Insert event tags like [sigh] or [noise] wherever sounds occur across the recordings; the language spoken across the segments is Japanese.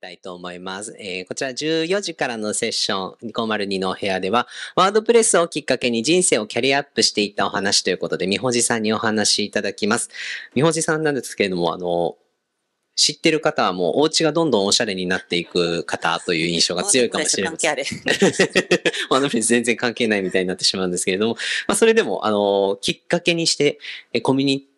たいと思います。えー、こちら14時からのセッション502のお部屋では、ワードプレスをきっかけに人生をキャリアアップしていったお話ということで、みほじさんにお話しいただきます。みほじさんなんですけれども、あの、知ってる方はもうお家がどんどんおしゃれになっていく方という印象が強いかもしれません。関 [laughs] 係あワドプレス全然関係ないみたいになってしまうんですけれども、まあ、それでも、あの、きっかけにして、コミュニティ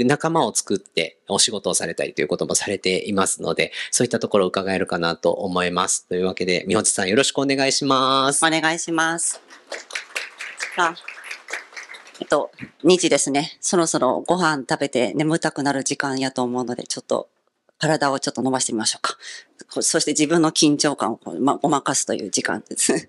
え仲間を作ってお仕事をされたりということもされていますので、そういったところを伺えるかなと思います。というわけで、みほさんよろしくお願いします。お願いします。あ、えっと、2時ですね。そろそろご飯食べて眠たくなる時間やと思うので、ちょっと体をちょっと伸ばしてみましょうか。そして自分の緊張感をこう、ま、ごまかすという時間です。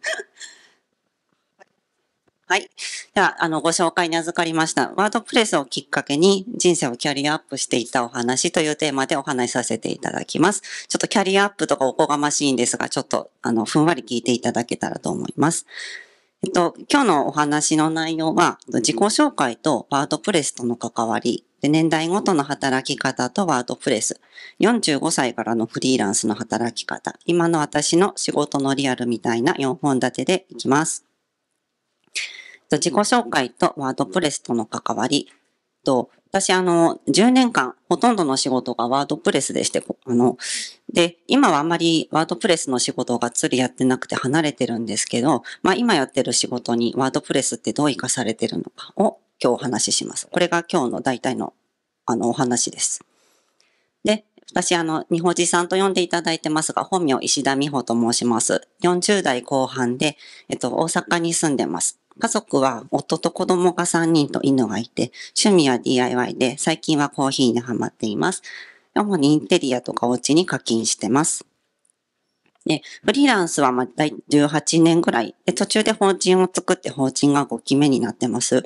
[laughs] はい。では、あの、ご紹介に預かりました、ワードプレスをきっかけに人生をキャリアアップしていたお話というテーマでお話しさせていただきます。ちょっとキャリアアップとかおこがましいんですが、ちょっと、あの、ふんわり聞いていただけたらと思います。えっと、今日のお話の内容は、自己紹介とワードプレスとの関わりで、年代ごとの働き方とワードプレス、45歳からのフリーランスの働き方、今の私の仕事のリアルみたいな4本立てでいきます。自己紹介とワードプレスとの関わり、と、私、あの、10年間、ほとんどの仕事がワードプレスでして、あの、で、今はあんまりワードプレスの仕事をがっつりやってなくて離れてるんですけど、まあ今やってる仕事にワードプレスってどう活かされてるのかを今日お話しします。これが今日の大体の、あの、お話です。で、私、あの、日本人さんと呼んでいただいてますが、本名石田美穂と申します。40代後半で、えっと、大阪に住んでます。家族は夫と子供が3人と犬がいて、趣味は DIY で、最近はコーヒーにハマっています。主にインテリアとかお家に課金してます。で、フリーランスはまあ大18年ぐらい。で、途中で法人を作って法人が5期目になってます。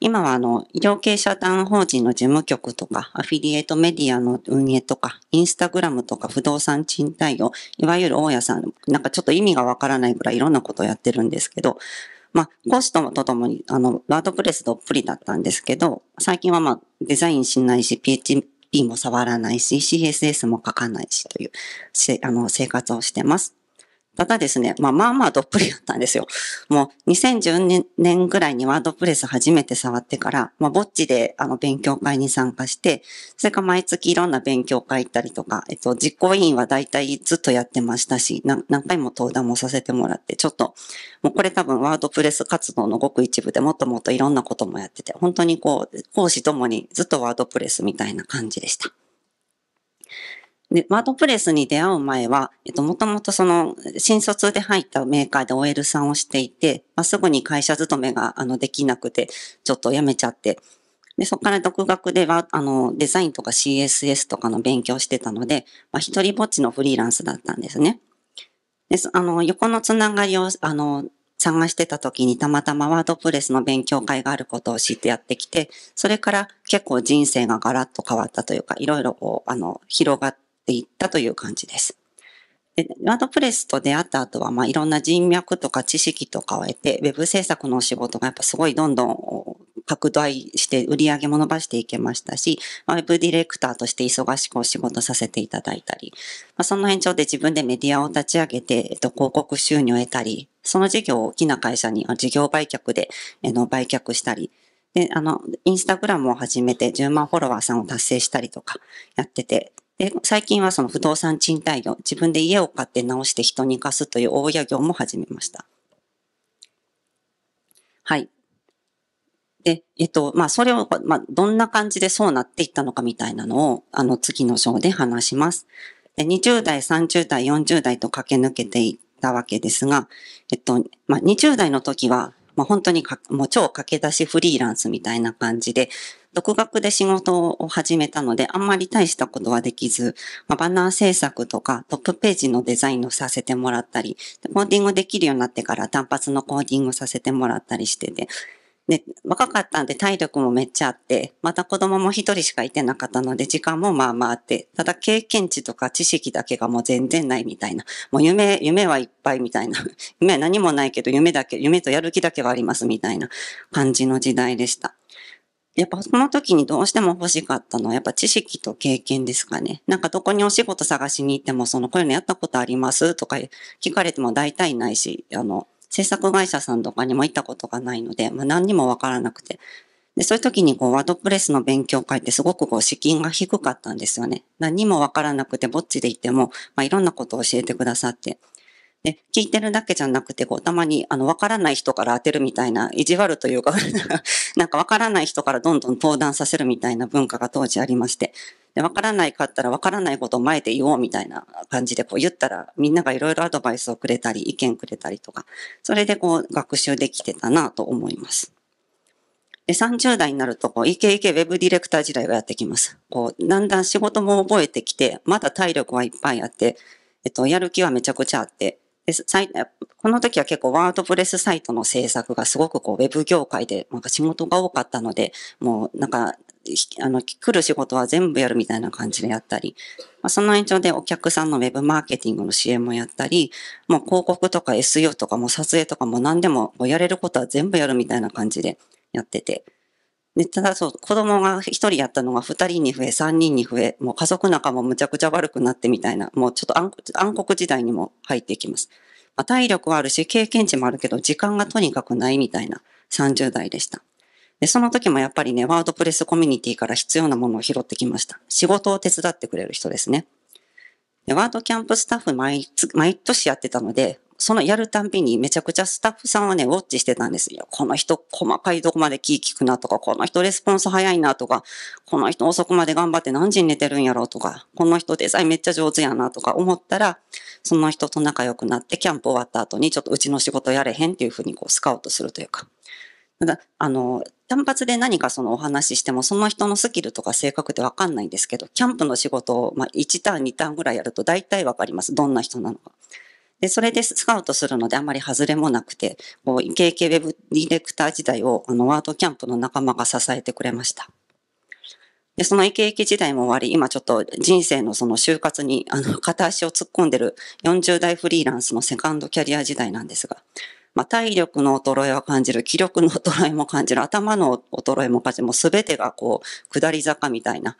今はあの、医療系社団法人の事務局とか、アフィリエイトメディアの運営とか、インスタグラムとか不動産賃貸を、いわゆる大家さん、なんかちょっと意味がわからないぐらいいろんなことをやってるんですけど、まあ、コストとともに、あの、ワードプレスどっぷりだったんですけど、最近はまあ、デザインしないし、PHP E も触らないし、CSS も書かないしという、あの、生活をしてます。ただですね、まあまあまあどっぷりだったんですよ。もう2010年ぐらいにワードプレス初めて触ってから、まあぼっちであの勉強会に参加して、それから毎月いろんな勉強会行ったりとか、えっと実行委員は大体ずっとやってましたし、何回も登壇もさせてもらって、ちょっと、もうこれ多分ワードプレス活動のごく一部でもっともっといろんなこともやってて、本当にこう、講師ともにずっとワードプレスみたいな感じでした。で、ワードプレスに出会う前は、えっと、もともとその、新卒で入ったメーカーで OL さんをしていて、まあ、すぐに会社勤めが、あの、できなくて、ちょっと辞めちゃって、で、そこから独学では、あの、デザインとか CSS とかの勉強してたので、まあ、一人ぼっちのフリーランスだったんですね。で、あの、横のつながりを、あの、探してた時にたまたまワードプレスの勉強会があることを知ってやってきて、それから結構人生がガラッと変わったというか、いろいろこう、あの、広がって、ていったという感じです。で、ワードプレスと出会った後は、まあ、いろんな人脈とか知識とかを得て、ウェブ制作の仕事がやっぱすごいどんどん拡大して売り上げも伸ばしていけましたし、ウェブディレクターとして忙しくお仕事させていただいたり、まあ、その延長で自分でメディアを立ち上げて、えっと、広告収入を得たり、その事業を大きな会社に事業売却で、えの売却したり、で、あの、インスタグラムを始めて10万フォロワーさんを達成したりとかやってて、で、最近はその不動産賃貸業、自分で家を買って直して人に貸すという大家業も始めました。はい。で、えっと、まあ、それを、まあ、どんな感じでそうなっていったのかみたいなのを、あの、次の章で話します。で、20代、30代、40代と駆け抜けていったわけですが、えっと、まあ、20代の時は、まあ、本当にかもう超駆け出しフリーランスみたいな感じで、独学で仕事を始めたので、あんまり大したことはできず、まあ、バナー制作とかトップページのデザインをさせてもらったり、コーディングできるようになってから単発のコーディングさせてもらったりしてて、で、若かったんで体力もめっちゃあって、また子供も一人しかいてなかったので時間もまあまああって、ただ経験値とか知識だけがもう全然ないみたいな、もう夢、夢はいっぱいみたいな、[laughs] 夢は何もないけど夢だけ、夢とやる気だけはありますみたいな感じの時代でした。やっぱその時にどうしても欲しかったのはやっぱ知識と経験ですかね。なんかどこにお仕事探しに行ってもそのこういうのやったことありますとか聞かれても大体ないし、あの、制作会社さんとかにも行ったことがないので、まあ、何にもわからなくて。で、そういう時にこう、ワードプレスの勉強会ってすごくこう、資金が低かったんですよね。何にもわからなくて、ぼっちでいても、まあ、いろんなことを教えてくださって。で、聞いてるだけじゃなくて、こう、たまに、あの、わからない人から当てるみたいな、意地悪というか [laughs] なんかわからない人からどんどん登壇させるみたいな文化が当時ありまして。で、わからないかったらわからないことを前で言おうみたいな感じでこう言ったらみんながいろいろアドバイスをくれたり、意見くれたりとか、それでこう学習できてたなと思います。で、30代になると、こう、イケイケウェブディレクター時代をやってきます。こう、だんだん仕事も覚えてきて、まだ体力はいっぱいあって、えっと、やる気はめちゃくちゃあって、でこの時は結構ワードプレスサイトの制作がすごくこうウェブ業界でなんか仕事が多かったので、もうなんかあの、来る仕事は全部やるみたいな感じでやったり、まあ、その延長でお客さんのウェブマーケティングの支援もやったり、もう広告とか SEO とかも撮影とかも何でもやれることは全部やるみたいな感じでやってて。で、ただそう、子供が一人やったのが二人に増え、三人に増え、もう家族仲もむちゃくちゃ悪くなってみたいな、もうちょっと暗黒時代にも入っていきます。まあ、体力はあるし、経験値もあるけど、時間がとにかくないみたいな30代でした。で、その時もやっぱりね、ワードプレスコミュニティから必要なものを拾ってきました。仕事を手伝ってくれる人ですね。でワードキャンプスタッフ毎毎年やってたので、そのやるたんびにめちゃくちゃスタッフさんはね、ウォッチしてたんですよ。この人細かいとこまで気聞くなとか、この人レスポンス早いなとか、この人遅くまで頑張って何時に寝てるんやろうとか、この人デザインめっちゃ上手やなとか思ったら、その人と仲良くなってキャンプ終わった後にちょっとうちの仕事やれへんっていうふうにこうスカウトするというか。ただ、あの、単発で何かそのお話ししても、その人のスキルとか性格ってわかんないんですけど、キャンプの仕事を、まあ、1ターン、2ターンぐらいやると大体わかります。どんな人なのか。で、それでスカウトするのであまり外れもなくて、こう、イケイケウェブディレクター時代を、あの、ワードキャンプの仲間が支えてくれました。で、そのイケイケ時代も終わり、今ちょっと人生のその就活に、あの、片足を突っ込んでる40代フリーランスのセカンドキャリア時代なんですが、まあ、体力の衰えは感じる、気力の衰えも感じる、頭の衰えも感じる、もう全てがこう、下り坂みたいな。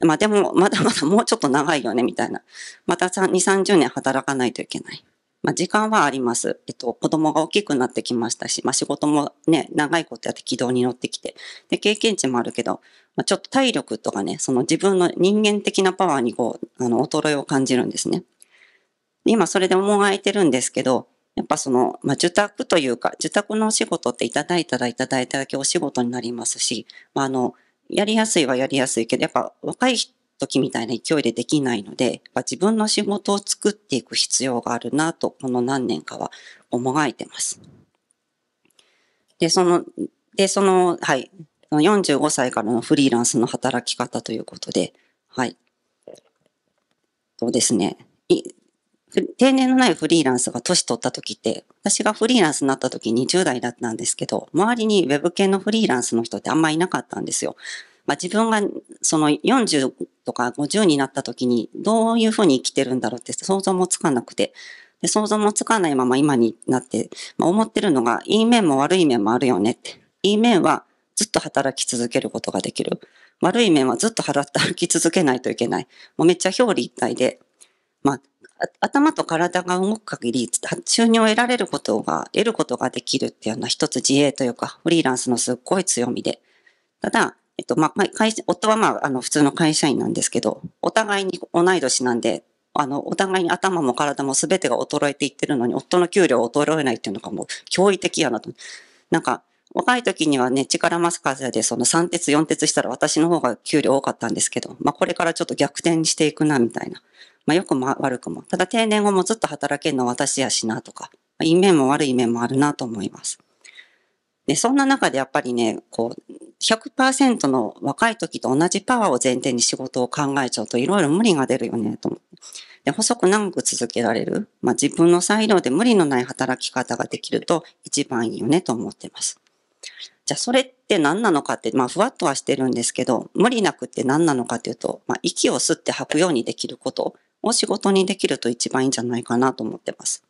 まあ、でも、まだまだもうちょっと長いよね、みたいな。また2、30年働かないといけない。まあ、時間はあります。えっと、子供が大きくなってきましたし、まあ、仕事もね、長いことやって軌道に乗ってきて、で、経験値もあるけど、まあ、ちょっと体力とかね、その自分の人間的なパワーにこう、あの、衰えを感じるんですね。今それでもがいてるんですけど、やっぱその、まあ、受託というか、受託のお仕事っていただいたらいただいただけお仕事になりますし、まあ、あの、やりやすいはやりやすいけど、やっぱ若い時みたいな勢いでできないので、やっぱ自分の仕事を作っていく必要があるなと、この何年かは思がいてます。で、その、で、その、はい、45歳からのフリーランスの働き方ということで、はい。そうですね。定年のないフリーランスが年取った時って、私がフリーランスになった時20代だったんですけど、周りにウェブ系のフリーランスの人ってあんまいなかったんですよ。まあ、自分がその40とか50になった時にどういうふうに生きてるんだろうって想像もつかなくて、で想像もつかないまま今になって、まあ、思ってるのが、いい面も悪い面もあるよねって。いい面はずっと働き続けることができる。悪い面はずっと働き続けないといけない。もうめっちゃ表裏一体で、まあ、頭と体が動く限り、収入を得られることが、得ることができるっていうのは一つ自営というか、フリーランスのすっごい強みで。ただ、えっと、まあ、会社、夫はまあ、あの、普通の会社員なんですけど、お互いに同い年なんで、あの、お互いに頭も体も全てが衰えていってるのに、夫の給料を衰えないっていうのがもう驚異的やなと。なんか、若い時にはね、力マスカーでその3鉄4鉄したら私の方が給料多かったんですけど、まあこれからちょっと逆転していくなみたいな。まあ、良くも悪くも。ただ定年後もずっと働けるのは私やしなとか、まあ、いい面も悪い面もあるなと思います。で、そんな中でやっぱりね、こう、100%の若い時と同じパワーを前提に仕事を考えちゃうといろいろ無理が出るよね、と思って。で、細く長く続けられる。まあ、自分の裁量で無理のない働き方ができると一番いいよね、と思ってます。じゃあ、それって何なのかって、まあ、ふわっとはしてるんですけど、無理なくって何なのかっていうと、まあ、息を吸って吐くようにできること。を仕事にできると一番いいんじゃないかなと思ってます。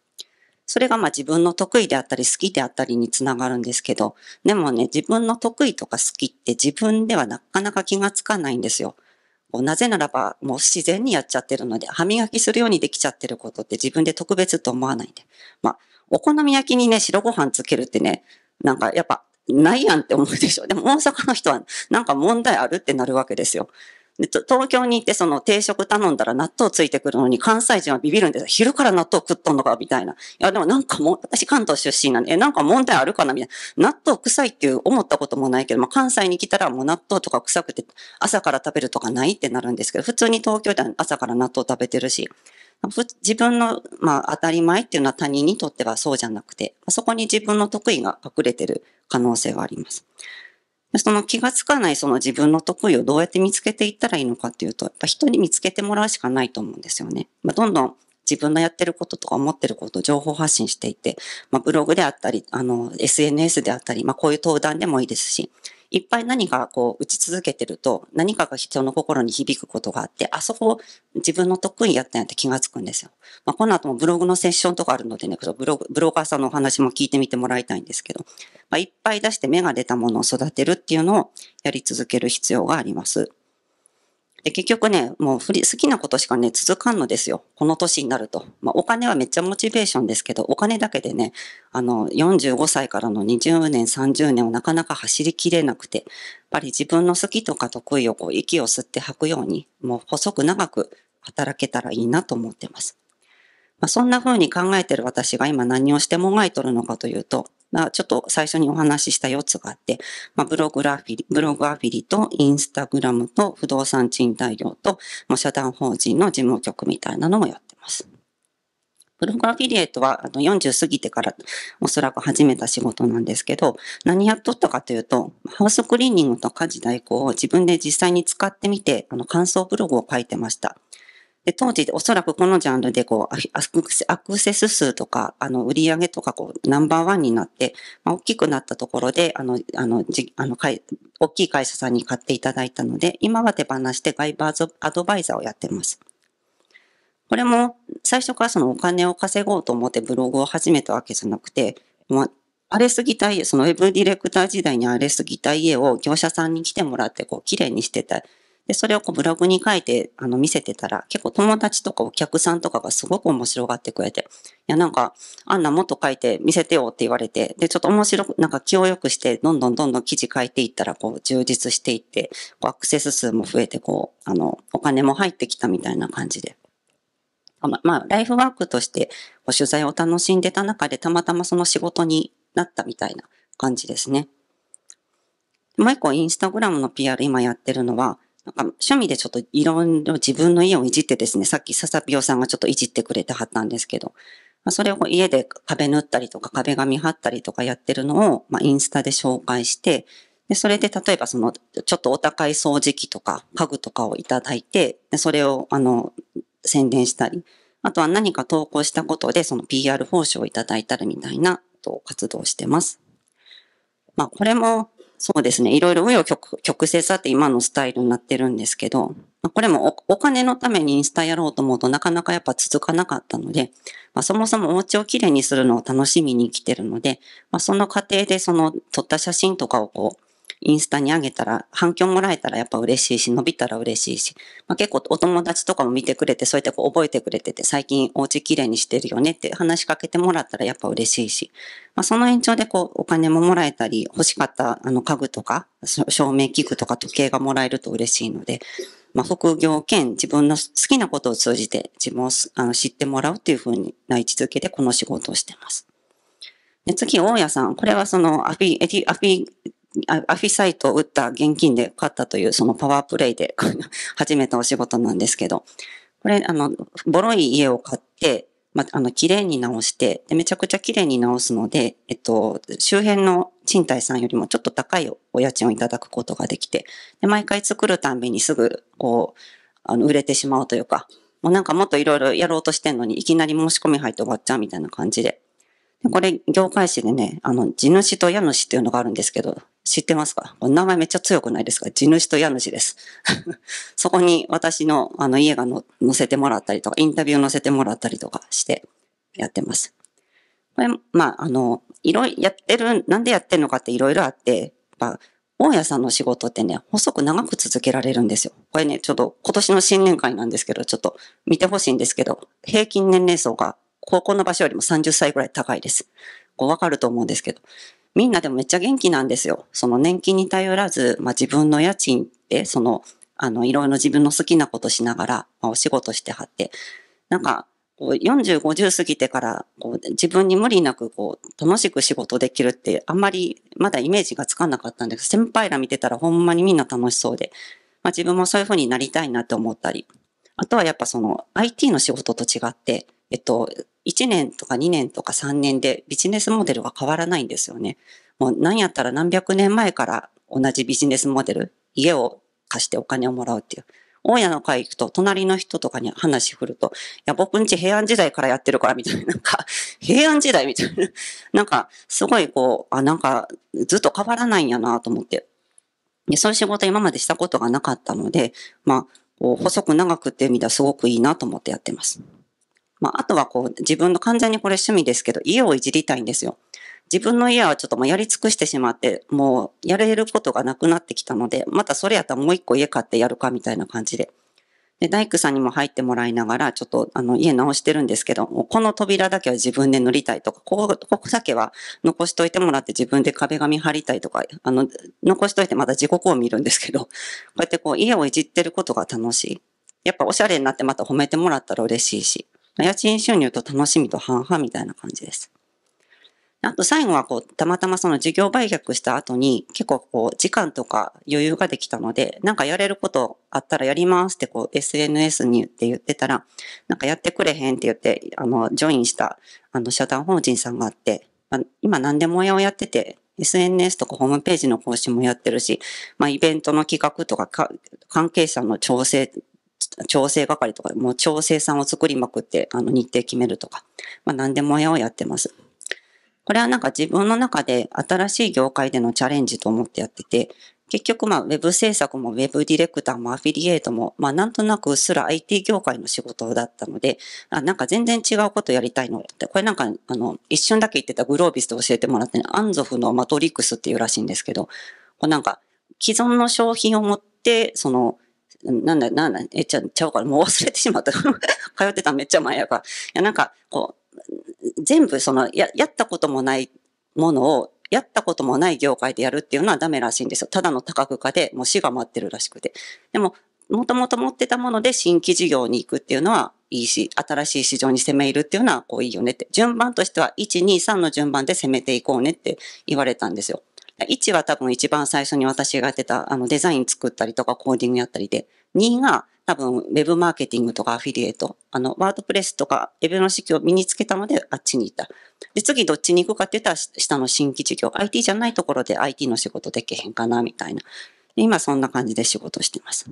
それがまあ自分の得意であったり好きであったりにつながるんですけど、でもね、自分の得意とか好きって自分ではなかなか気がつかないんですよ。なぜならばもう自然にやっちゃってるので、歯磨きするようにできちゃってることって自分で特別と思わないんで。まあ、お好み焼きにね、白ご飯つけるってね、なんかやっぱないやんって思うでしょ。でも大阪の人はなんか問題あるってなるわけですよ。東京に行ってその定食頼んだら納豆ついてくるのに関西人はビビるんですよ。昼から納豆食っとんのかみたいな。いや、でもなんかもう、私関東出身なんで、え、なんか問題あるかなみたいな。納豆臭いっていう思ったこともないけど、まあ、関西に来たらもう納豆とか臭くて朝から食べるとかないってなるんですけど、普通に東京では朝から納豆食べてるし。自分の、まあ、当たり前っていうのは他人にとってはそうじゃなくて、そこに自分の得意が隠れてる可能性はあります。その気がつかないその自分の得意をどうやって見つけていったらいいのかっていうと、やっぱ人に見つけてもらうしかないと思うんですよね。まあ、どんどん自分のやってることとか思ってることを情報発信していて、まあ、ブログであったり、あの、SNS であったり、まあ、こういう登壇でもいいですし、いっぱい何かこう打ち続けてると、何かが人の心に響くことがあって、あそこ自分の得意やったんやって気がつくんですよ。まあ、この後もブログのセッションとかあるのでね、ブログ、ブローカーさんのお話も聞いてみてもらいたいんですけど、まあ、いっぱい出して芽が出たものを育てるっていうのをやり続ける必要があります。で、結局ね、もう振り、好きなことしかね、続かんのですよ。この年になると。まあ、お金はめっちゃモチベーションですけど、お金だけでね、あの、45歳からの20年、30年をなかなか走りきれなくて、やっぱり自分の好きとか得意をこう、息を吸って吐くように、もう細く長く働けたらいいなと思ってます。まあ、そんな風に考えてる私が今何をしてもがいとるのかというと、まあ、ちょっと最初にお話しした4つがあって、まあ、ブログラフィリ、ブログアフィリとインスタグラムと不動産賃貸業と、まあ、社団法人の事務局みたいなのもやってます。ブログアフィリエイトはあの40過ぎてからおそらく始めた仕事なんですけど、何やっとったかというと、ハウスクリーニングと家事代行を自分で実際に使ってみて、あの感想ブログを書いてました。で、当時、おそらくこのジャンルで、こう、アクセス数とか、あの、売り上げとか、こう、ナンバーワンになって、まあ、大きくなったところで、あの、あの、じ、あの、大きい会社さんに買っていただいたので、今は手放して外部アドバイザーをやってます。これも、最初からそのお金を稼ごうと思ってブログを始めたわけじゃなくて、まあ、荒れすぎた家、そのウェブディレクター時代に荒れすぎた家を業者さんに来てもらって、こう、綺麗にしてたで、それをこうブログに書いて、あの、見せてたら、結構友達とかお客さんとかがすごく面白がってくれて、いや、なんか、あんなもっと書いて見せてよって言われて、で、ちょっと面白く、なんか気を良くして、どんどんどんどん記事書いていったら、こう、充実していって、こう、アクセス数も増えて、こう、あの、お金も入ってきたみたいな感じで。ま、まあ、ライフワークとして、こう、取材を楽しんでた中で、たまたまその仕事になったみたいな感じですね。もう一個、インスタグラムの PR 今やってるのは、なんか趣味でちょっといろいろ自分の家をいじってですね、さっきサピオさんがちょっといじってくれてはったんですけど、まあ、それを家で壁塗ったりとか壁紙貼ったりとかやってるのを、まあ、インスタで紹介して、で、それで例えばその、ちょっとお高い掃除機とか家具とかをいただいて、でそれをあの、宣伝したり、あとは何か投稿したことでその PR 報酬をいただいたりみたいな、と活動してます。まあ、これもそうですね。いろいろ紆余曲曲折あって今のスタイルになってるんですけど、これもお金のためにインスタやろうと思うとなかなかやっぱ続かなかったので、まあ、そもそもお家をきれいにするのを楽しみに来てるので、まあ、その過程でその撮った写真とかをこう、インスタに上げたら、反響もらえたらやっぱ嬉しいし、伸びたら嬉しいし、まあ、結構お友達とかも見てくれて、そうやってこう覚えてくれてて、最近お家きれいにしてるよねって話しかけてもらったらやっぱ嬉しいし、まあ、その延長でこうお金ももらえたり、欲しかったあの家具とか、照明器具とか時計がもらえると嬉しいので、まあ、副業兼自分の好きなことを通じて自分をあの知ってもらうっていうふうな位置づけでこの仕事をしてます。で次、大家さん。これはそのアフィ、アフィアフィサイトを打った現金で買ったというそのパワープレイで [laughs] 始めたお仕事なんですけど、これ、あの、ボロい家を買って、まあ、の、綺麗に直して、で、めちゃくちゃ綺麗に直すので、えっと、周辺の賃貸さんよりもちょっと高いお家賃をいただくことができて、で、毎回作るたんびにすぐ、こう、あの、売れてしまうというか、もうなんかもっといろいろやろうとしてんのに、いきなり申し込み入って終わっちゃうみたいな感じで、これ、業界誌でね、あの、地主と家主っていうのがあるんですけど、知ってますか名前めっちゃ強くないですか地主と家主です。[laughs] そこに私のあの家がの載せてもらったりとか、インタビュー載せてもらったりとかしてやってます。これ、まあ、あの、いろいろやってる、なんでやってるのかっていろいろあって、まあ、大家さんの仕事ってね、細く長く続けられるんですよ。これね、ちょっと今年の新年会なんですけど、ちょっと見てほしいんですけど、平均年齢層が高校の場所よりも30歳ぐらい高いです。こうわかると思うんですけど。みんなでもめっちゃ元気なんですよ。その年金に頼らず、まあ、自分の家賃って、その、あの、いろいろ自分の好きなことしながら、まあ、お仕事してはって、なんか、40、50過ぎてから、こう、自分に無理なく、こう、楽しく仕事できるって、あんまり、まだイメージがつかなかったんですけど、先輩ら見てたらほんまにみんな楽しそうで、まあ、自分もそういうふうになりたいなって思ったり、あとはやっぱその、IT の仕事と違って、えっと、1年とか2年とか3年でビジネスモデルは変わらないんですよね。もう何やったら何百年前から同じビジネスモデル、家を貸してお金をもらうっていう。大家の会行くと、隣の人とかに話振ると、いや、僕んち平安時代からやってるから、みたいな、なんか、平安時代みたいな、なんか、すごいこう、あ、なんか、ずっと変わらないんやなと思って。で、そういう仕事今までしたことがなかったので、まあ、こう細く長くっていう意味ではすごくいいなと思ってやってます。まあ、あとはこう、自分の完全にこれ趣味ですけど、家をいじりたいんですよ。自分の家はちょっともうやり尽くしてしまって、もうやれることがなくなってきたので、またそれやったらもう一個家買ってやるかみたいな感じで。で、大工さんにも入ってもらいながら、ちょっとあの家直してるんですけど、この扉だけは自分で塗りたいとか、ここ、ここだけは残しといてもらって自分で壁紙貼りたいとか、あの、残しといてまた地獄を見るんですけど、こうやってこう家をいじってることが楽しい。やっぱおしゃれになってまた褒めてもらったら嬉しいし。家賃収入と楽しみと半々みたいな感じです。あと最後はこう、たまたまその事業売却した後に結構こう、時間とか余裕ができたので、なんかやれることあったらやりますってこう、SNS に言って言ってたら、なんかやってくれへんって言って、あの、ジョインした、あの、社団法人さんがあって、まあ、今何でも屋をやってて、SNS とかホームページの更新もやってるし、まあ、イベントの企画とかか関係者の調整調整係とか、もう調整さんを作りまくって、あの、日程決めるとか、まあ、何でも屋をやってます。これはなんか自分の中で新しい業界でのチャレンジと思ってやってて、結局まあ Web 制作も Web ディレクターもアフィリエイトも、まあなんとなくうっすら IT 業界の仕事だったので、あなんか全然違うことやりたいのって、これなんかあの、一瞬だけ言ってたグロービスで教えてもらって、ね、アンゾフのマトリックスっていうらしいんですけど、こうなんか既存の商品を持って、そのなんだ、なんだ、えちゃちゃうから、もう忘れてしまった。[laughs] 通ってためっちゃ前やから。いや、なんか、こう、全部その、や、やったこともないものを、やったこともない業界でやるっていうのはダメらしいんですよ。ただの多角化でもう死が待ってるらしくて。でも、もともと持ってたもので新規事業に行くっていうのはいいし、新しい市場に攻め入るっていうのはこういいよねって。順番としては、1、2、3の順番で攻めていこうねって言われたんですよ。1は多分一番最初に私がやってた、あの、デザイン作ったりとかコーディングやったりで、2が多分ウェブマーケティングとかアフィリエイト、あの、ワードプレスとかウェブの式を身につけたのであっちに行った。で、次どっちに行くかって言ったら下の新規事業、IT じゃないところで IT の仕事できへんかな、みたいな。今そんな感じで仕事してます。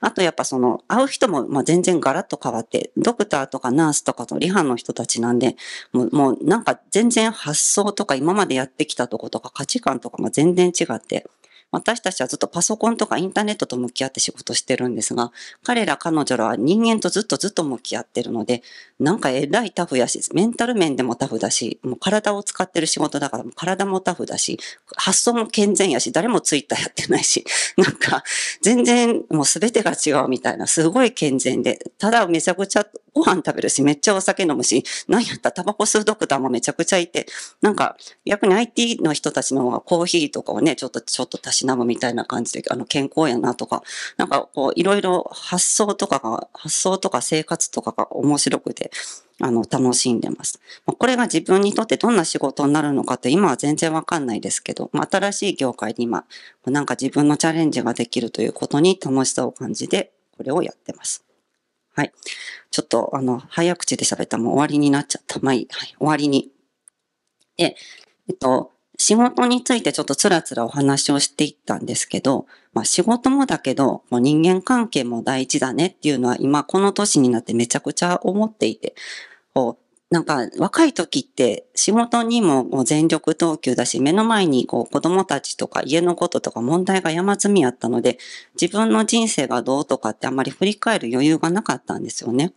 あとやっぱその、会う人もま全然ガラッと変わって、ドクターとかナースとかとリハの人たちなんで、もうもうなんか全然発想とか今までやってきたとことか価値観とかが全然違って、私たちはずっとパソコンとかインターネットと向き合って仕事してるんですが、彼ら彼女らは人間とずっとずっと向き合ってるので、なんかえらいタフやし、メンタル面でもタフだし、もう体を使ってる仕事だから体もタフだし、発想も健全やし、誰もツイッターやってないし、[laughs] なんか全然もう全てが違うみたいな、すごい健全で、ただめちゃくちゃご飯食べるし、めっちゃお酒飲むし、なんやったタバコ吸うドクターもめちゃくちゃいて、なんか、逆に IT の人たちの方がコーヒーとかをね、ちょっと、ちょっとたしなむみたいな感じで、あの、健康やなとか、なんか、こう、いろいろ発想とかが、発想とか生活とかが面白くて、あの、楽しんでます。これが自分にとってどんな仕事になるのかって今は全然わかんないですけど、ま新しい業界に今、なんか自分のチャレンジができるということに楽しさを感じて、これをやってます。はい。ちょっと、あの、早口で喋ったらもう終わりになっちゃった。まあいい。はい。終わりに。で、えっと、仕事についてちょっとつらつらお話をしていったんですけど、まあ仕事もだけど、もう人間関係も大事だねっていうのは今この年になってめちゃくちゃ思っていて、なんか若い時って仕事にも全力投球だし、目の前にこう子供たちとか家のこととか問題が山積みあったので、自分の人生がどうとかってあんまり振り返る余裕がなかったんですよね。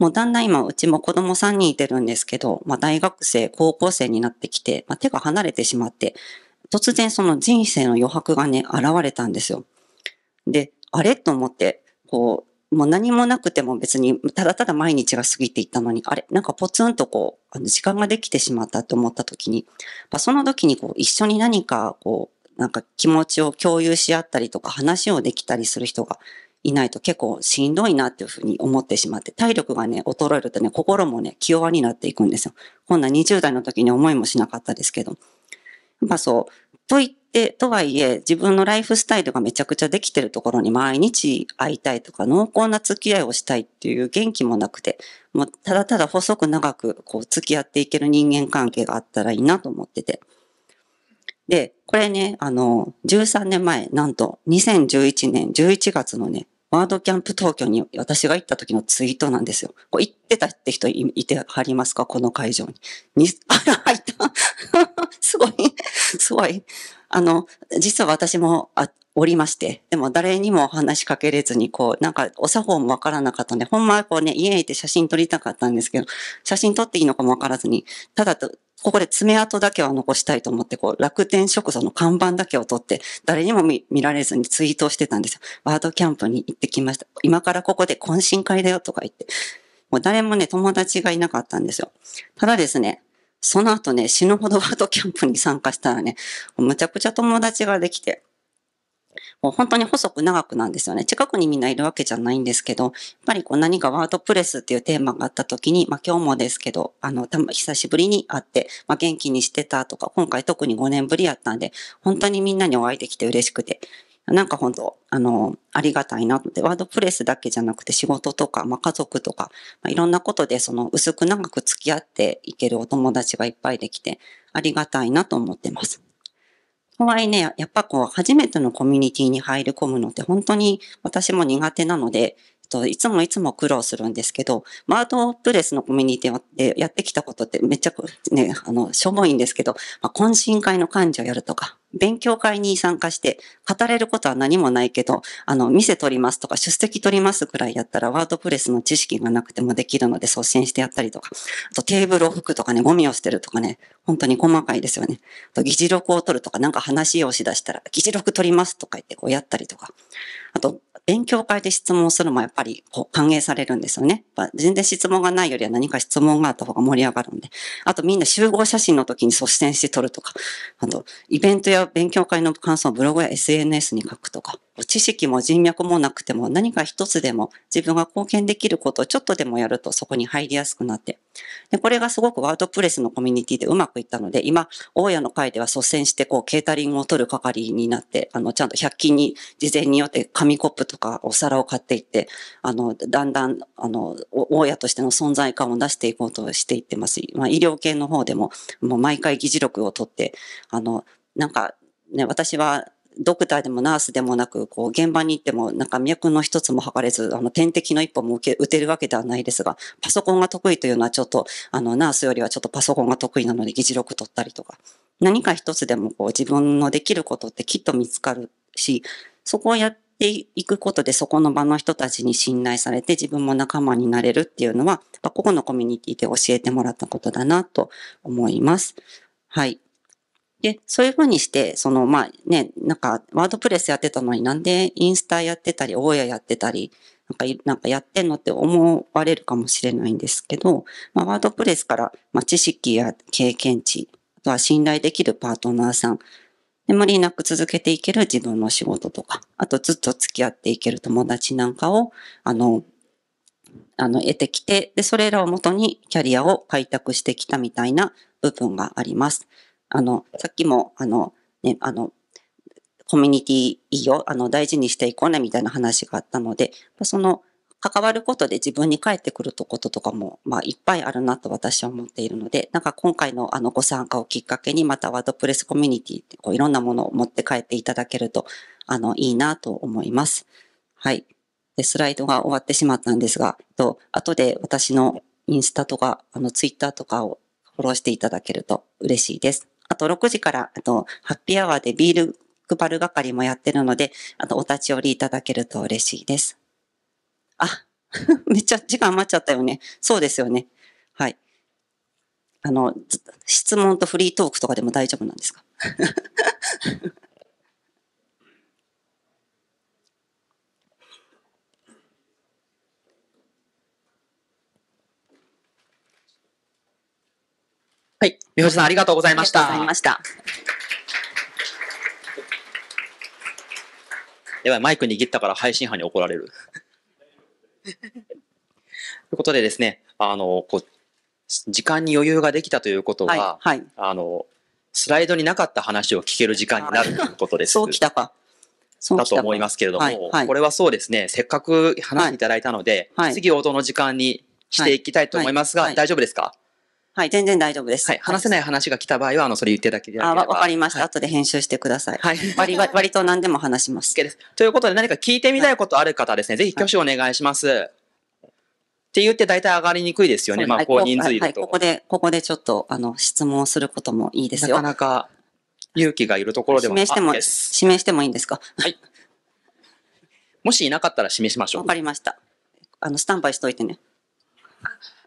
もうだんだん今うちも子供3人いてるんですけど、まあ大学生、高校生になってきて、まあ、手が離れてしまって、突然その人生の余白がね、現れたんですよ。で、あれと思って、こう、もう何もなくても別に、ただただ毎日が過ぎていったのに、あれ、なんかポツンとこう、あの時間ができてしまったと思った時に、まあ、その時にこう、一緒に何かこう、なんか気持ちを共有し合ったりとか、話をできたりする人がいないと結構しんどいなっていうふうに思ってしまって、体力がね、衰えるとね、心もね、気弱になっていくんですよ。こんな20代の時に思いもしなかったですけど。まあそう、といっで、とはいえ、自分のライフスタイルがめちゃくちゃできてるところに毎日会いたいとか、濃厚な付き合いをしたいっていう元気もなくて、もうただただ細く長くこう付き合っていける人間関係があったらいいなと思ってて。で、これね、あの、13年前、なんと2011年11月のね、ワードキャンプ東京に私が行った時のツイートなんですよ。こ行ってたって人いてはりますかこの会場に。に [laughs] あら、入った [laughs] すごい、[laughs] すごい。あの、実は私も、あ、おりまして、でも誰にも話しかけれずに、こう、なんかお作法もわからなかったんで、ほんまはこうね、家へ行って写真撮りたかったんですけど、写真撮っていいのかもわからずに、ただと、ここで爪痕だけは残したいと思って、こう、楽天食場の看板だけを取って、誰にも見られずにツイートをしてたんですよ。ワードキャンプに行ってきました。今からここで懇親会だよとか言って、もう誰もね、友達がいなかったんですよ。ただですね、その後ね、死ぬほどワードキャンプに参加したらね、むちゃくちゃ友達ができて、もう本当に細く長くなんですよね。近くにみんないるわけじゃないんですけど、やっぱりこう何かワードプレスっていうテーマがあった時に、まあ今日もですけど、あの、た久しぶりに会って、まあ元気にしてたとか、今回特に5年ぶりやったんで、本当にみんなにお会いできて嬉しくて、なんか本当、あの、ありがたいなって、ワードプレスだけじゃなくて仕事とか、まあ、家族とか、まあ、いろんなことでその薄く長く付き合っていけるお友達がいっぱいできて、ありがたいなと思ってます。とはいえね、やっぱこう、初めてのコミュニティに入り込むのって本当に私も苦手なので、といつもいつも苦労するんですけど、ワードプレスのコミュニティでやってきたことってめっちゃね、あの、しょぼいんですけど、まあ、懇親会の幹事をやるとか、勉強会に参加して語れることは何もないけど、あの、店取りますとか出席取りますくらいやったらワードプレスの知識がなくてもできるので率先してやったりとか、あとテーブルを拭くとかね、ゴミを捨てるとかね、本当に細かいですよね。あと議事録を取るとか、なんか話をしだしたら、議事録取りますとか言ってこうやったりとか。勉強会で質問するもやっぱりこう歓迎されるんですよね。全然質問がないよりは何か質問があった方が盛り上がるんで。あとみんな集合写真の時に率先して撮るとか、あとイベントや勉強会の感想をブログや SNS に書くとか、知識も人脈もなくても何か一つでも自分が貢献できることをちょっとでもやるとそこに入りやすくなって。で、これがすごくワードプレスのコミュニティでうまくいったので、今、大家の会では率先してこうケータリングを取る係になって、あの、ちゃんと100均に事前によって紙コップとかお皿を買っていって、あの、だんだん、あの、大家としての存在感を出していこうとしていってます。まあ、医療系の方でも、もう毎回議事録を取って、あの、なんか、ね、私はドクターでもナースでもなく、こう、現場に行っても、なんか脈の一つも測れず、あの、点滴の一歩も受け、打てるわけではないですが、パソコンが得意というのはちょっと、あの、ナースよりはちょっとパソコンが得意なので議事録取ったりとか、何か一つでもこう、自分のできることってきっと見つかるし、そこをやっていくことで、そこの場の人たちに信頼されて、自分も仲間になれるっていうのは、やっここのコミュニティで教えてもらったことだなと思います。はい。で、そういうふうにして、その、まあね、なんか、ワードプレスやってたのになんでインスタやってたり、大家やってたり、なんか、なんかやってんのって思われるかもしれないんですけど、まあ、ワードプレスから、まあ、知識や経験値、あとは信頼できるパートナーさん、で、無理なく続けていける自分の仕事とか、あとずっと付き合っていける友達なんかを、あの、あの、得てきて、で、それらをもとにキャリアを開拓してきたみたいな部分があります。あの、さっきも、あの、ね、あの、コミュニティいいよ、あの、大事にしていこうね、みたいな話があったので、その、関わることで自分に返ってくることとかも、まあ、いっぱいあるなと私は思っているので、なんか今回のあのご参加をきっかけに、またワードプレスコミュニティってこういろんなものを持って帰っていただけると、あの、いいなと思います。はい。で、スライドが終わってしまったんですが、と、後で私のインスタとか、あの、ツイッターとかをフォローしていただけると嬉しいです。あと6時から、あと、ハッピーアワーでビール配る係もやってるので、あと、お立ち寄りいただけると嬉しいです。あ、[laughs] めっちゃ時間余っちゃったよね。そうですよね。はい。あの、質問とフリートークとかでも大丈夫なんですか [laughs] はい。美穂さん、ありがとうございました。ありがとうございました。マイク握ったから配信班に怒られる。[laughs] ということでですね、あの、こう、時間に余裕ができたということは、はい、はい、あの、スライドになかった話を聞ける時間になるということです。そうきたか。だと思いますけれども、はいはい、これはそうですね、せっかく話していただいたので、次応答の時間にしていきたいと思いますが、大丈夫ですかはい、全然大丈夫です。はい、話せない話が来た場合は、あの、それ言っていただければ。あ、わかりました、はい。後で編集してください。はい。割割と何でも話します。です。ということで、何か聞いてみたいことある方ですね、はい、ぜひ挙手お願いします。って言って大体上がりにくいですよね。まあ、こう人数いると、はい、ここで、ここでちょっと、あの、質問することもいいですよ。なかなか勇気がいるところでも指名しても、指名してもいいんですかはい。もしいなかったら指名しましょう。わかりました。あの、スタンバイしといてね。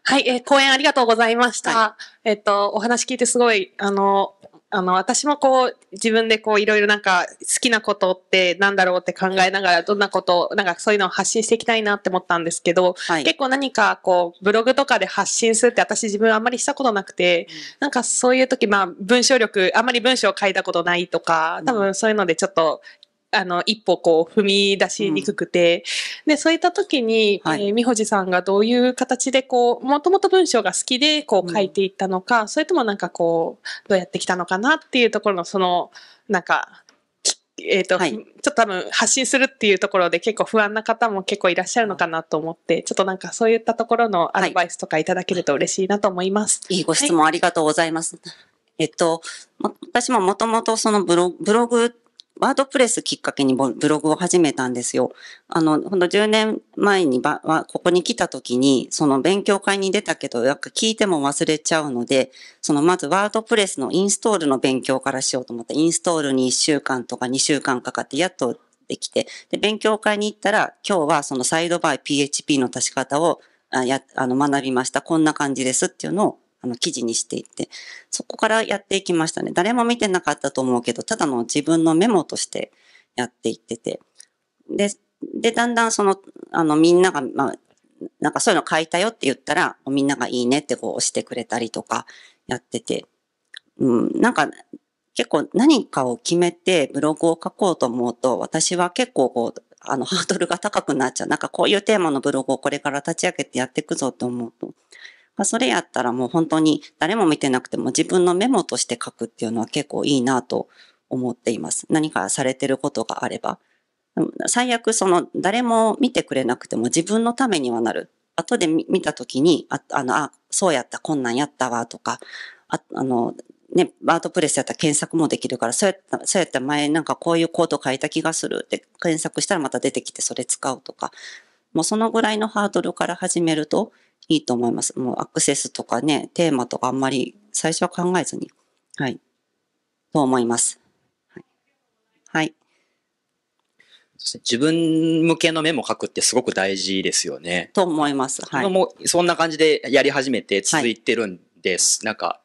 はい、えー、講演ありがとうございました。はい、えっ、と、お話聞いてすごい、あの、あの、私もこう、自分でこう、いろいろなんか、好きなことってなんだろうって考えながら、どんなことを、なんかそういうのを発信していきたいなって思ったんですけど、はい、結構何かこう、ブログとかで発信するって私自分あんまりしたことなくて、なんかそういう時、まあ、文章力、あんまり文章を書いたことないとか、多分そういうのでちょっとあの、一歩こう踏み出しにくくて、うん、で、そういった時に、えー、美穂寺さんがどういう形でこう、もともと文章が好きでこう書いていったのか、うん、それともなんかこう、どうやってきたのかなっていうところの、その、なんか、えっ、ー、と、はい、ちょっと多分発信するっていうところで結構不安な方も結構いらっしゃるのかなと思って、ちょっとなんかそういったところのアドバイスとかいただけると嬉しいなと思います。はい、いいご質問ありがとうございます。はい、えっと、私ももともとそのブログワードプレスきっかけにブログを始めたんですよ。あの、ほんと10年前にば、は、ここに来た時に、その勉強会に出たけど、やっぱ聞いても忘れちゃうので、そのまずワードプレスのインストールの勉強からしようと思って、インストールに1週間とか2週間かかって、やっとできて、で、勉強会に行ったら、今日はそのサイドバイ PHP の足し方を、あや、あの、学びました。こんな感じですっていうのをあの記事にしていって、そこからやっていきましたね。誰も見てなかったと思うけど、ただの自分のメモとしてやっていってて。で、で、だんだんその、あの、みんなが、まあ、なんかそういうの書いたよって言ったら、みんながいいねってこう押してくれたりとかやってて。うん、なんか、結構何かを決めてブログを書こうと思うと、私は結構こう、あの、ハードルが高くなっちゃう。なんかこういうテーマのブログをこれから立ち上げてやっていくぞと思うと、それやったらもう本当に誰も見てなくても自分のメモとして書くっていうのは結構いいなと思っています。何かされてることがあれば。最悪その誰も見てくれなくても自分のためにはなる。後で見た時に、あ、あの、あ、そうやった、こんなんやったわ、とか、ああの、ね、ワードプレスやったら検索もできるから、そうやった、そうやった前なんかこういうコード書いた気がするって検索したらまた出てきてそれ使うとか、もうそのぐらいのハードルから始めるといいと思います。もうアクセスとかね、テーマとかあんまり最初は考えずに、はい、と思います。はい。はいそして自分向けのメモ書くってすごく大事ですよね。と思います。はい。もそんな感じでやり始めて続いてるんです。はい、なんか、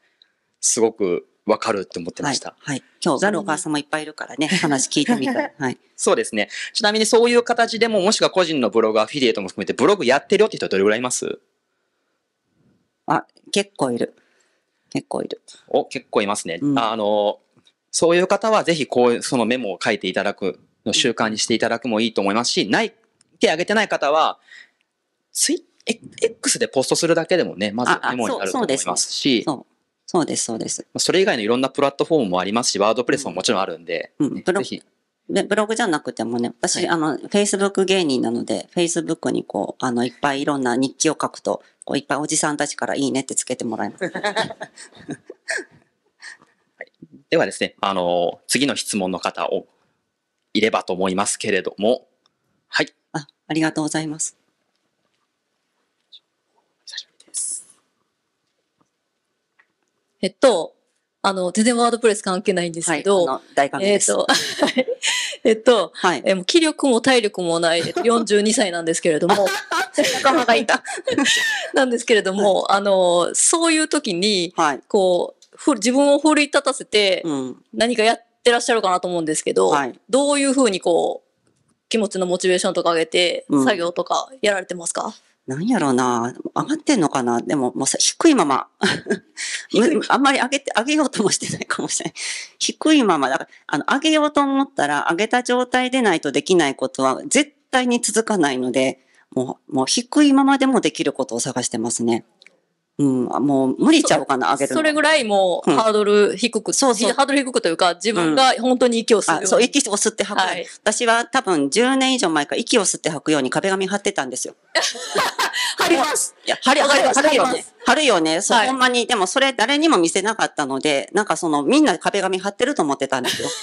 すごくわかるって思ってました。はい。はい、今日、ザルお母様いっぱいいるからね、話聞いてみたい。[laughs] はい。そうですね。ちなみにそういう形でも、もしくは個人のブログ、アフィリエイトも含めて、ブログやってるよって人はどれぐらいいますあ、結構いる。結構いる。お、結構いますね。うん、あの、そういう方はぜひこう、そのメモを書いていただく、の習慣にしていただくもいいと思いますし、ない、手挙げてない方は、ツイ X でポストするだけでもね、まずメモになると思いますし、そうです、そうです。それ以外のいろんなプラットフォームもありますし、ワードプレスももちろんあるんで、うんブログブログじゃなくてもね、私、はい、あの、Facebook 芸人なので、Facebook にこう、あの、いっぱいいろんな日記を書くと、こいっぱいおじさんたちからいいねってつけてもらいます。[laughs] ではですね、あの、次の質問の方をいればと思いますけれども、はい。あ、ありがとうございます。えっと、あの、全然ワードプレス関係ないんですけど、はい、大です。[laughs] えっと、はい、えも気力も体力もない、42歳なんですけれども、仲 [laughs] 間がいた。[laughs] なんですけれども、あの、そういう時に、はい、こう、自分を奮い立たせて、何かやってらっしゃるかなと思うんですけど、はい、どういうふうにこう、気持ちのモチベーションとか上げて、作業とかやられてますか、うんなんやろうな、上がってんのかな、でももう低いまま [laughs] あんまり上げて、上げようともしてないかもしれない。低いまま、だから、あの、上げようと思ったら、上げた状態でないとできないことは絶対に続かないので、もう、もう低いままでもできることを探してますね。うん、もう無理ちゃうかな、あげるそれぐらいもう、ハードル低く、うん、そうそう。ハードル低くというか、自分が本当に息を吸う、うん、そう、息を吸って吐く、はい、私は多分10年以上前から息を吸って吐くように壁紙貼ってたんですよ。[laughs] 貼りますいや、貼り、貼るよね。貼るよね。そう、はい、ほんまに。でもそれ誰にも見せなかったので、なんかその、みんな壁紙貼ってると思ってたんですよ。[laughs]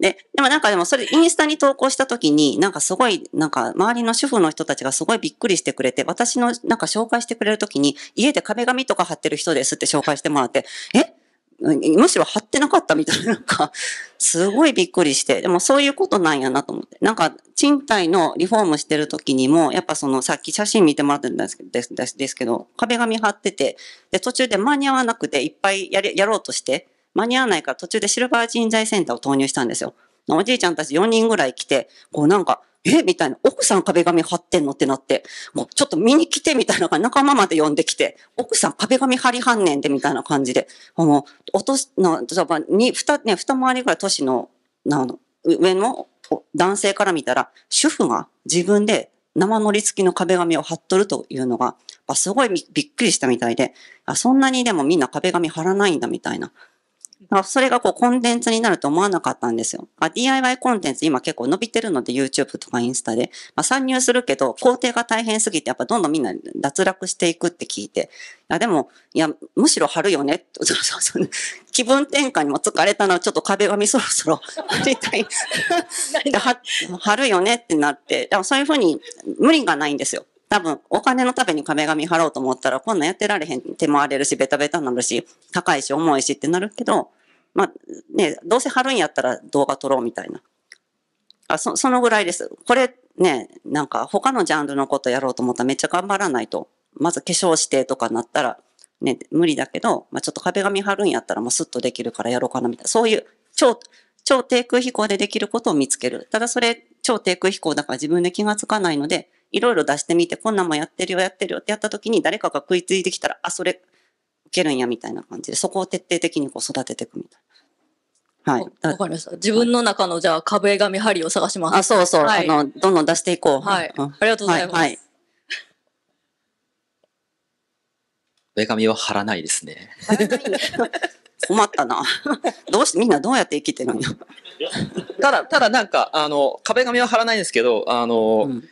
ね。でもなんかでもそれインスタに投稿した時に、なんかすごい、なんか周りの主婦の人たちがすごいびっくりしてくれて、私のなんか紹介してくれる時に、家で壁紙とか貼ってる人ですって紹介してもらって、えむしろ貼ってなかったみたいな、なんか、すごいびっくりして、でもそういうことなんやなと思って。なんか、賃貸のリフォームしてる時にも、やっぱその、さっき写真見てもらってるんですですですけど、壁紙貼ってて、で、途中で間に合わなくて、いっぱいやれやろうとして、間に合わないから途中でシルバー人材センターを投入したんですよ。おじいちゃんたち4人ぐらい来て、こうなんか、えみたいな、奥さん壁紙貼ってんのってなって、もうちょっと見に来てみたいな仲間まで呼んできて、奥さん壁紙貼りはんねんでみたいな感じで、もう、おとえの、に、ふた、ね、二回りぐらい年の、なの、上の男性から見たら、主婦が自分で生のり付きの壁紙を貼っとるというのが、すごいびっくりしたみたいで、あそんなにでもみんな壁紙貼らないんだみたいな。それがこうコンテンツになると思わなかったんですよ。あ DIY コンテンツ今結構伸びてるので YouTube とかインスタで。まあ、参入するけど工程が大変すぎてやっぱどんどんみんな脱落していくって聞いて。いやでも、いや、むしろ貼るよね。[laughs] 気分転換にも疲れたのちょっと壁紙そろそろ貼 [laughs] りたい。貼 [laughs] るよねってなって。でもそういうふうに無理がないんですよ。多分、お金のために壁紙貼ろうと思ったら、こんなんやってられへん、手も荒れるし、ベタベタになるし、高いし、重いしってなるけど、まあ、ね、どうせ貼るんやったら動画撮ろうみたいな。あそそのぐらいです。これね、なんか他のジャンルのことやろうと思ったらめっちゃ頑張らないと。まず化粧してとかなったら、ね、無理だけど、まあ、ちょっと壁紙貼るんやったらもうスッとできるからやろうかなみたいな。そういう超、超低空飛行でできることを見つける。ただそれ、超低空飛行だから自分で気がつかないので、いろいろ出してみて、こんなんもやってるよ、やってるよってやった時に誰かが食いついてきたら、あ、それ、受けるんや、みたいな感じで、そこを徹底的にこう育てていくみたいな。はい。わかりました。自分の中の、じゃあ、壁紙針を探します。あ、そうそう。はい、あの、どんどん出していこう。はい。うん、ありがとうございます。はい。はい、[laughs] 壁紙は貼らないですね。[laughs] 困ったな。どうし、みんなどうやって生きてるんや。ただ、ただなんか、あの、壁紙は貼らないんですけど、あの、うん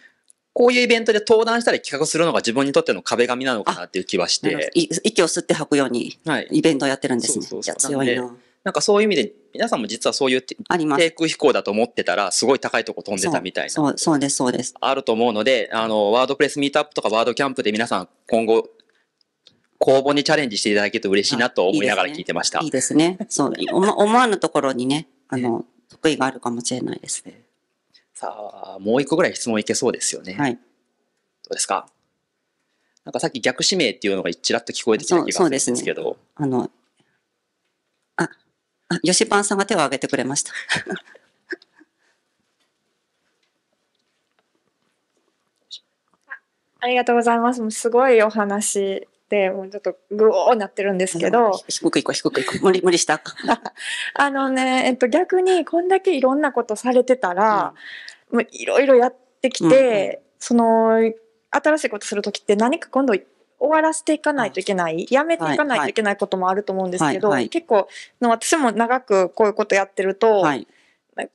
こういうイベントで登壇したり企画するのが自分にとっての壁紙なのかなっていう気はして。息を吸って吐くように、イベントをやってるんですね。はい、そうそうそう強いな。なんかそういう意味で、皆さんも実はそういう低空飛行だと思ってたら、すごい高いとこ飛んでたみたいな。そう、そうです、そうです。あると思うので、あの、ワードプレスミートアップとかワードキャンプで皆さん今後、公募にチャレンジしていただけると嬉しいなと思いながら聞いてました。いいですね。いいすねそう、[laughs] 思わぬところにね、あの、得意があるかもしれないですね。さあ、もう一個ぐらい質問いけそうですよね。はい。どうですかなんかさっき逆指名っていうのがちらっと聞こえてきた気がするんですけど。ね、あの、あ、あ、ヨシパンさんが手を挙げてくれました。[laughs] ありがとうございます。すごいお話、もうちょっとグオーなってるんですけど。低くいこう、低くいこう。無理、無理した。あのね、えっと逆にこんだけいろんなことされてたら、うん、もういろいろやってきて、うん、その、新しいことする時って何か今度終わらせていかないといけない、やめていかないといけないこともあると思うんですけど、はいはい、結構の私も長くこういうことやってると、はい、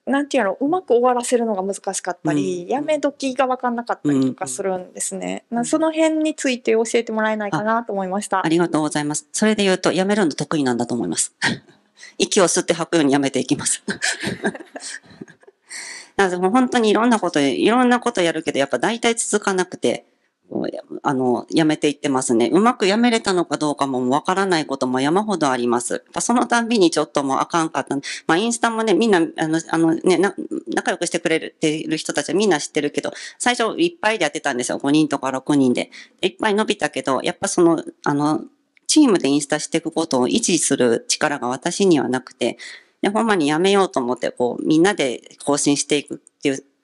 なんていうのうまく終わらせるのが難しかったり、うん、やめ時が分かんなかったりとかするんですね、うん、その辺について教えてもらえないかなと思いましたありがとうございますそれで言うとやめるの得意なんだと思います [laughs] 息を吸って吐くようにやめていきます [laughs] なのでもう本当にいろんなこといろんなことやるけどやっぱ大体続かなくてあの、やめていってますね。うまくやめれたのかどうかもわからないことも山ほどあります。そのたんびにちょっともうあかんかった。まあ、インスタもね、みんな、あの、あのね、仲良くしてくれるてる人たちはみんな知ってるけど、最初いっぱいでやってたんですよ。5人とか6人で。いっぱい伸びたけど、やっぱその、あの、チームでインスタしていくことを維持する力が私にはなくて、で、ほんまにやめようと思って、こう、みんなで更新していく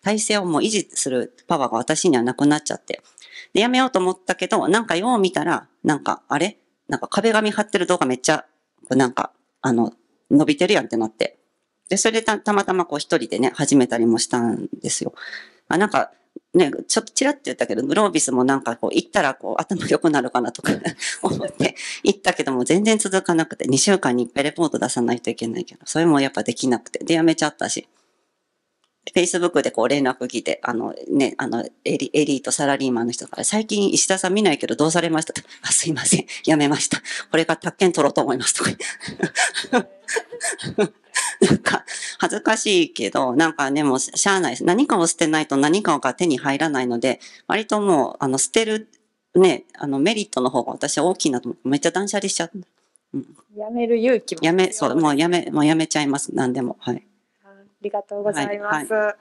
体制をもう維持するパワーが私にはなくなっちゃって。で、やめようと思ったけど、なんかよう見たら、なんか、あれなんか壁紙貼ってる動画めっちゃ、なんか、あの、伸びてるやんってなって。で、それでたまたまこう一人でね、始めたりもしたんですよ。あ、なんか、ね、ちょっとちらって言ったけど、グロービスもなんかこう、行ったらこう、頭良くなるかなとか [laughs] 思って行ったけども、全然続かなくて、2週間に1回レポート出さないといけないけど、それもやっぱできなくて、で、やめちゃったし。フェイスブックでこう連絡来て、あのね、あのエリ、エリートサラリーマンの人から、最近石田さん見ないけどどうされました [laughs] あ、すいません。やめました。これから宅建取ろうと思います。とか。[laughs] なんか、恥ずかしいけど、なんかね、もうしゃあないです。何かを捨てないと何かが手に入らないので、割ともう、あの、捨てる、ね、あの、メリットの方が私は大きいなと思って、めっちゃ断捨離しちゃった。うん、やめる勇気も。やめ、そう、もうやめ、もうやめちゃいます。何でも。はい。ありがとうございます。はいはい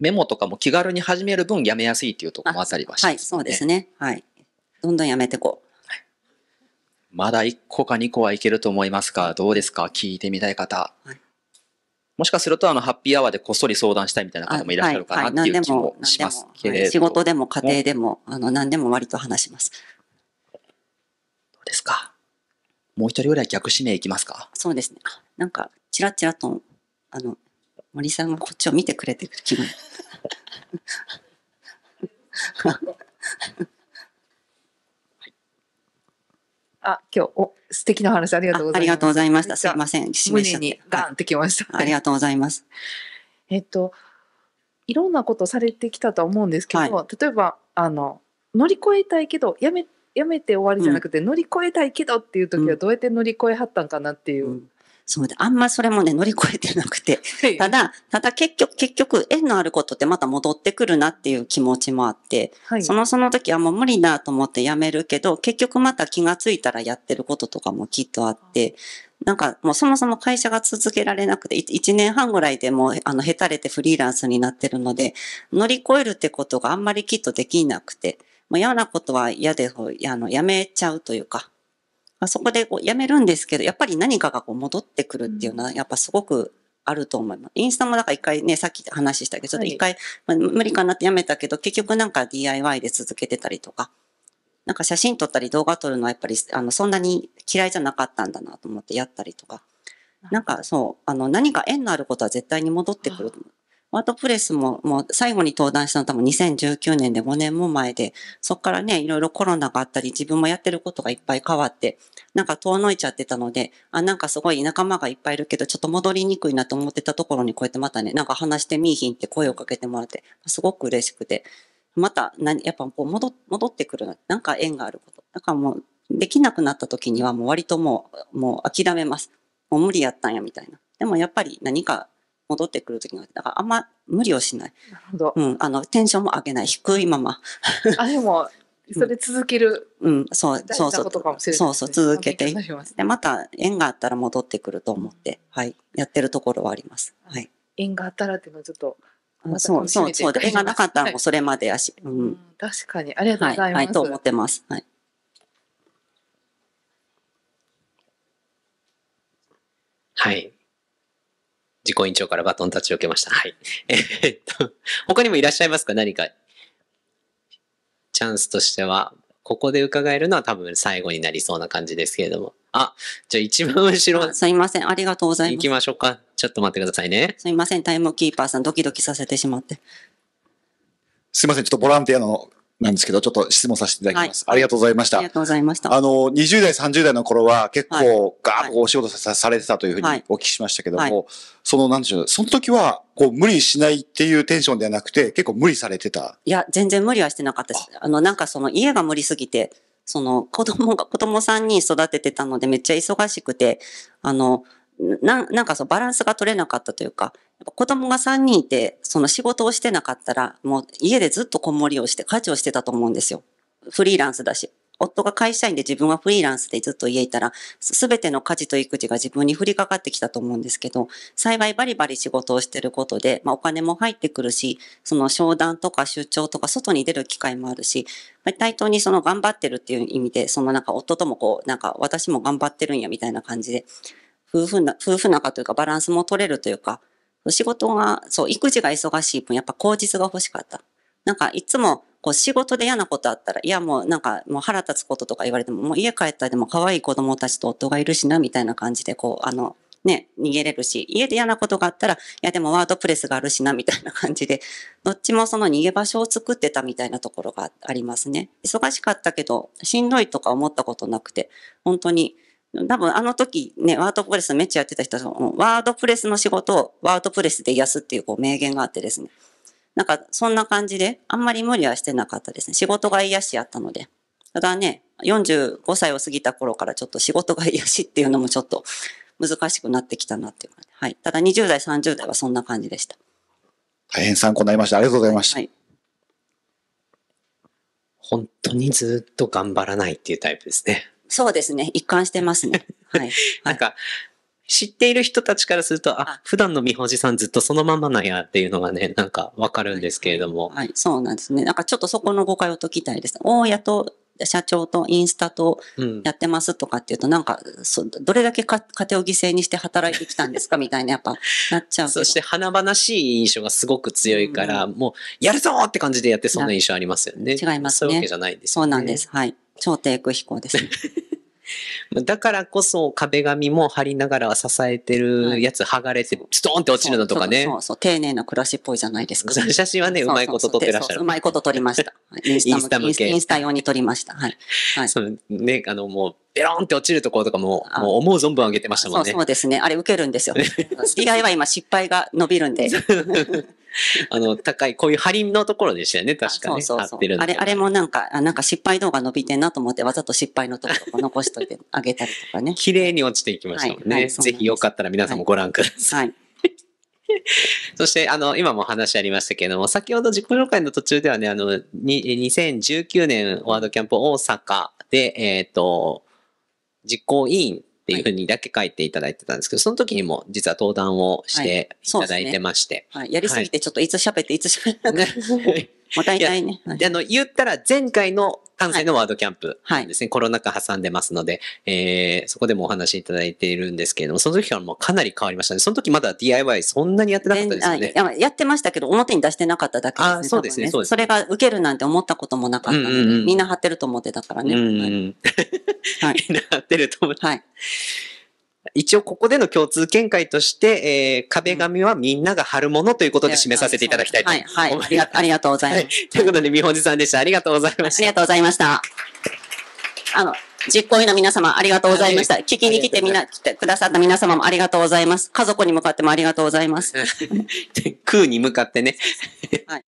メモとかも気軽に始める分やめやすいっていうところもあったりはします、ね、はい、そうですね。はい。どんどんやめていこう。まだ1個か2個はいけると思いますが、どうですか聞いてみたい方。はい、もしかすると、あの、ハッピーアワーでこっそり相談したいみたいな方もいらっしゃるかなっていう気もしますけれど、仕事でも家庭でも、あの、何でも割と話します。どうですかもう一人ぐらい逆指名いきますかそうですね。なんか、ちらちらと、あの、森さんがこっちを見てくれてる気分。[laughs] あ、今日、お、素敵な話ありがとうございます。ありがとうございました。すいません。胸にガンってきました、はい、ありがとうございます。えっと、いろんなことされてきたと思うんですけど、はい、例えば、あの、乗り越えたいけど、やめやめて終わりじゃなくて、乗り越えたいけどっていう時はどうやって乗り越えはったんかなっていう。そうで、あんまそれもね、乗り越えてなくて。ただ、ただ結局、結局、縁のあることってまた戻ってくるなっていう気持ちもあって、はい、そのその時はもう無理だと思ってやめるけど、結局また気がついたらやってることとかもきっとあって、なんかもうそもそも会社が続けられなくて、1年半ぐらいでもう、あの、へたれてフリーランスになってるので、乗り越えるってことがあんまりきっとできなくて、まあ、嫌なことは嫌であのやめちゃうというか、そこでこうやめるんですけど、やっぱり何かがこう戻ってくるっていうのは、やっぱすごくあると思います。インスタもだから一回ね、さっき話したけど、ちょっと一回、はい、まあ、無理かなってやめたけど、結局なんか DIY で続けてたりとか、なんか写真撮ったり動画撮るのはやっぱり、あの、そんなに嫌いじゃなかったんだなと思ってやったりとか、なんかそう、あの、何か縁のあることは絶対に戻ってくるワードプレスももう最後に登壇したの多分2019年で5年も前で、そこからね、いろいろコロナがあったり、自分もやってることがいっぱい変わって、なんか遠のいちゃってたので、あ、なんかすごい仲間がいっぱいいるけど、ちょっと戻りにくいなと思ってたところにこうやってまたね、なんか話してみいひんって声をかけてもらって、すごく嬉しくて、また、やっぱこう戻戻ってくる、なんか縁があること。なんかもう、できなくなった時にはもう割ともう、もう諦めます。もう無理やったんやみたいな。でもやっぱり何か戻ってくる時がだからあんま無理をしない。なるほど。うん、あの、テンションも上げない。低いまま。あ、でも、[laughs] それ続ける。うん、そう、そうそう。そうそう、続けて。で、また縁があったら戻ってくると思って、はい、やってるところはあります。はい。縁があったらっていうのはちょっと、そうそうそう。縁がなかったらもうそれまでやし。うん。確かに。ありがとうございます。はい、と思ってます。はい。はい。自己委員長からバトンタッチを受けました。はい。[laughs] えっと、他にもいらっしゃいますか何か。チャンスとしては、ここで伺えるのは多分最後になりそうな感じですけれども。あ、じゃあ一番後ろ。すいません。ありがとうございます。行きましょうか。ちょっと待ってくださいね。すいません。タイムキーパーさん、ドキドキさせてしまって。すいません。ちょっとボランティアのなんですけど、ちょっと質問させていただきます。はい、ありがとうございました。ありがとうございました。あの、20代、30代の頃は結構ガーッとお仕事さ,、されてたというふうにお聞きしましたけども、はいはい、その、なんでしょう、その時は、こう、無理しないっていうテンションではなくて、結構無理されてた。いや、全然無理はしてなかったです。あの、なんかその家が無理すぎて、その子供が、子供さんに育ててたのでめっちゃ忙しくて、あの、ななんかそうバランスが取れなかったというか子供が3人いて、その仕事をしてなかったら、もう家でずっとこもりをして、家事をしてたと思うんですよ。フリーランスだし。夫が会社員で自分はフリーランスでずっと家いたら、すべての家事と育児が自分に降りかかってきたと思うんですけど、幸いバリバリ仕事をしてることで、まあ、お金も入ってくるし、その商談とか出張とか外に出る機会もあるし、対等にその頑張ってるっていう意味で、そのなんか夫ともこう、なんか私も頑張ってるんやみたいな感じで、夫婦な、夫婦仲というかバランスも取れるというか、仕事が、そう、育児が忙しい分、やっぱ口実が欲しかった。なんか、いつも、こう、仕事で嫌なことあったら、いや、もうなんか、もう腹立つこととか言われても、もう家帰ったらでも可愛い子供たちと夫がいるしな、みたいな感じで、こう、あの、ね、逃げれるし、家で嫌なことがあったら、いやでもワードプレスがあるしな、みたいな感じで、どっちもその逃げ場所を作ってたみたいなところがありますね。忙しかったけど、しんどいとか思ったことなくて、本当に多分あの時ね、ワードプレスめっちゃやってた人は、ワードプレスの仕事をワードプレスで癒すっていうこう名言があってですね。なんかそんな感じで、あんまり無理はしてなかったですね。仕事が癒しやったので。ただね、45歳を過ぎた頃からちょっと仕事が癒しっていうのもちょっと難しくなってきたなっていう感じ。はい。ただ20代、30代はそんな感じでした。大変参考になりました。ありがとうございました。はい、本当にずっと頑張らないっていうタイプですね。そうですね。一貫してますね。[laughs] はい。なんか、知っている人たちからすると、あ、普段の美穂寺さんずっとそのままなんやっていうのがね、なんかわかるんですけれども、はい。はい、そうなんですね。なんかちょっとそこの誤解を解きたいです。大家と社長とインスタとやってますとかっていうと、うん、なんかそ、どれだけ家庭を犠牲にして働いてきたんですかみたいな、やっぱ、なっちゃう。そして、華々しい印象がすごく強いから、うん、もう、やるぞって感じでやってそんな印象ありますよね。違いますね。そういうわけじゃないです、ね、そうなんです。はい。超低空飛行です、ね。[laughs] だからこそ壁紙も張りながら支えてるやつ剥がれて、ストーンって落ちるのとかね。そうそう丁寧な暮らしっぽいじゃないですか。写真はね、うまいこと撮ってらっしゃる。うまいこと撮りました。インスタ向け。インスタ用に撮りました。はい。はい、そのね、あの、もう、ベロンって落ちるところとかも、もう思う存分上げてましたもんね。そうそうですね。あれ受けるんですよ。DIY [laughs] 今失敗が伸びるんで。[laughs] [laughs] あの、高い、こういう張りのところでしたよね、確かね。そうそうそうあれ、あれもなんか、あなんか失敗動画伸びてんなと思って、わざと失敗のところを残しといてあげたりとかね。綺麗に落ちていきましたもんね。はいはい、んぜひよかったら皆さんもご覧ください。はい [laughs] そして、あの、今も話ありましたけれども、先ほど自己紹介の途中ではね、あの、2019年ワードキャンプ大阪で、えっ、ー、と、実行委員っていうふうにだけ書いていただいてたんですけど、その時にも実は登壇をしていただいてまして。はい、ねはい、やりすぎてちょっといつ喋っていつ喋って。もっいないね。いあの、言ったら前回の関西のワードキャンプですね、はいコロナ禍挟んでますので、えー、そこでもお話しいただいているんですけれども、その時からもうかなり変わりましたね。その時まだ DIY そんなにやってなかったですよね。やってましたけど、表に出してなかっただけですね。あそうですね、ね、そうです、ね、それが受けるなんて思ったこともなかったので、うんうんうん、みんな張ってると思ってたからね。うんうん、はい、[laughs] みんな張ってると思って。はい [laughs] 一応ここでの共通見解として、えー、壁紙はみんなが貼るものということで締めさせていただきたいと思います。はい、はい、ありがとうございます。はい、ということで、みほじさんでした。ありがとうございました。ありがとうございました。あの、実行委員の皆様、ありがとうございました。はい、聞きに来てみな、来てくださった皆様もありがとうございます。家族に向かってもありがとうございます。[laughs] 空に向かってね。はい